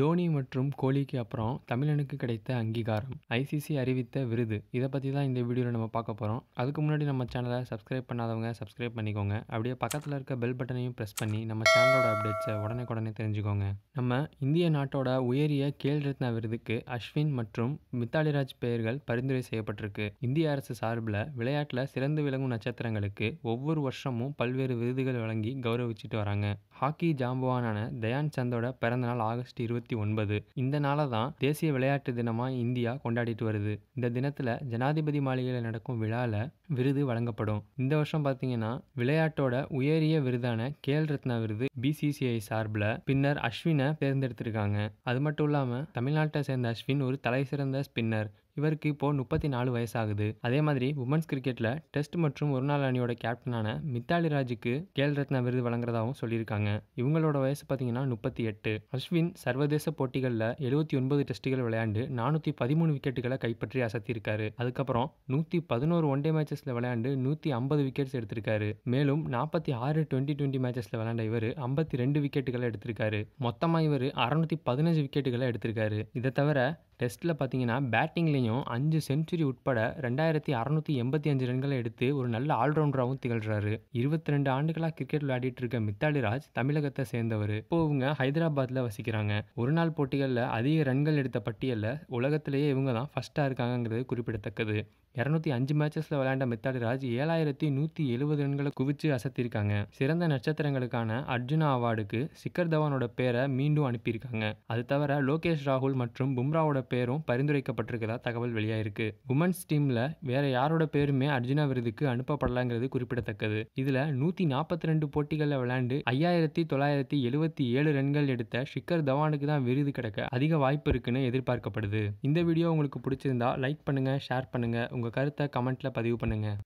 தோனி மற்றும் கோலிக்கு அப்புறம் தமிழனுக்கு கிடைத்த அங்கீகாரம் ஐசிசி அறிவித்த விருது இதை பற்றி தான் இந்த வீடியோவில் நம்ம பார்க்க போகிறோம் அதுக்கு முன்னாடி நம்ம சேனலை சப்ஸ்கிரைப் பண்ணாதவங்க சப்ஸ்கிரைப் பண்ணிக்கோங்க அப்படியே பக்கத்தில் இருக்க பெல் பட்டனையும் ப்ரெஸ் பண்ணி நம்ம சேனலோட அப்டேட்ஸை உடனே உடனே தெரிஞ்சுக்கோங்க நம்ம இந்திய நாட்டோட உயரிய கேல் ரத்னா விருதுக்கு அஸ்வின் மற்றும் மித்தாலிராஜ் பெயர்கள் பரிந்துரை செய்யப்பட்டிருக்கு இந்திய அரசு சார்பில் விளையாட்டில் சிறந்து விளங்கும் நட்சத்திரங்களுக்கு ஒவ்வொரு வருஷமும் பல்வேறு விருதுகள் வழங்கி கௌரவிச்சுட்டு வராங்க ஹாக்கி ஜாம்பவானான தயான் சந்தோட பிறந்தநாள் ஆகஸ்ட் இருபது இருபத்தி ஒன்பது இந்த நாளை தான் தேசிய விளையாட்டு தினமாக இந்தியா கொண்டாடிட்டு வருது இந்த தினத்தில் ஜனாதிபதி மாளிகையில் நடக்கும் விழாவில் விருது வழங்கப்படும் இந்த வருஷம் பார்த்தீங்கன்னா விளையாட்டோட உயரிய விருதான கேல் ரத்னா விருது பிசிசிஐ சார்பில் பின்னர் அஸ்வினை தேர்ந்தெடுத்திருக்காங்க அது மட்டும் இல்லாமல் தமிழ்நாட்டை சேர்ந்த அஸ்வின் ஒரு தலை சிறந்த ஸ்பின்னர் இவருக்கு இப்போது முப்பத்தி நாலு வயசாகுது அதே மாதிரி உமன்ஸ் கிரிக்கெட்டில் டெஸ்ட் மற்றும் ஒருநாள் அணியோட கேப்டனான மித்தாலி ராஜுக்கு கேல் ரத்னா விருது வழங்குறதாகவும் சொல்லியிருக்காங்க இவங்களோட வயசு பார்த்தீங்கன்னா முப்பத்தி எட்டு அஸ்வின் சர்வதேச போட்டிகளில் எழுபத்தி ஒன்பது டெஸ்ட்டுகள் விளையாண்டு நானூற்றி பதிமூணு விக்கெட்டுகளை கைப்பற்றி அசத்தியிருக்காரு அதுக்கப்புறம் நூற்றி பதினோரு ஒன்டே மேட்சஸில் விளையாண்டு நூற்றி ஐம்பது விக்கெட்ஸ் எடுத்திருக்காரு மேலும் நாற்பத்தி ஆறு டுவெண்ட்டி டுவெண்ட்டி மேட்சஸில் விளையாண்ட இவர் ஐம்பத்தி ரெண்டு விக்கெட்டுகளை எடுத்திருக்காரு மொத்தமாக இவர் அறுநூற்றி பதினஞ்சு விக்கெட்டுகளை எடுத்திருக்காரு இதை தவிர டெஸ்ட்டில் பார்த்தீங்கன்னா பேட்டிங்லேயும் அஞ்சு செஞ்சுரி உட்பட ரெண்டாயிரத்தி அறநூற்றி எண்பத்தி அஞ்சு ரன்களை எடுத்து ஒரு நல்ல ஆல்ரவுண்டராகவும் திகழ்கிறாரு இருபத்தி ரெண்டு ஆண்டுகளாக கிரிக்கெட் விளையாடிட்டு இருக்க மித்தாலிராஜ் தமிழகத்தை சேர்ந்தவர் இப்போ இவங்க ஹைதராபாத்தில் வசிக்கிறாங்க ஒரு நாள் போட்டிகளில் அதிக ரன்கள் எடுத்த பட்டியலில் உலகத்திலேயே இவங்க தான் ஃபஸ்ட்டாக இருக்காங்கிறது குறிப்பிடத்தக்கது இரநூத்தி அஞ்சு மேட்சஸில் விளையாண்ட மித்தாலிராஜ் ஏழாயிரத்தி நூற்றி எழுபது ரன்களை குவிச்சு அசத்திருக்காங்க சிறந்த நட்சத்திரங்களுக்கான அர்ஜுனா அவார்டுக்கு சிக்கர் தவானோட பேரை மீண்டும் அனுப்பியிருக்காங்க அது தவிர லோகேஷ் ராகுல் மற்றும் பும்ராவோட பேரும் பரிந்துரைக்கப்பட்டிருக்கிறதா தகவல் வெளியாயிருக்கு உமன்ஸ் டீமில் வேற யாரோட பேருமே அர்ஜுனா விருதுக்கு அனுப்பப்படலாங்கிறது குறிப்பிடத்தக்கது இதில் நூற்றி நாற்பத்தி ரெண்டு போட்டிகளில் விளையாண்டு ஐயாயிரத்தி தொள்ளாயிரத்தி எழுபத்தி ஏழு ரன்கள் எடுத்த ஷிக்கர் தவானுக்கு தான் விருது கிடைக்க அதிக வாய்ப்பு இருக்குன்னு எதிர்பார்க்கப்படுது இந்த வீடியோ உங்களுக்கு பிடிச்சிருந்தா லைக் பண்ணுங்கள் ஷேர் பண்ணுங்கள் உங்கள் கருத்தை கமெண்ட்டில் பதிவு பண்ணுங்கள்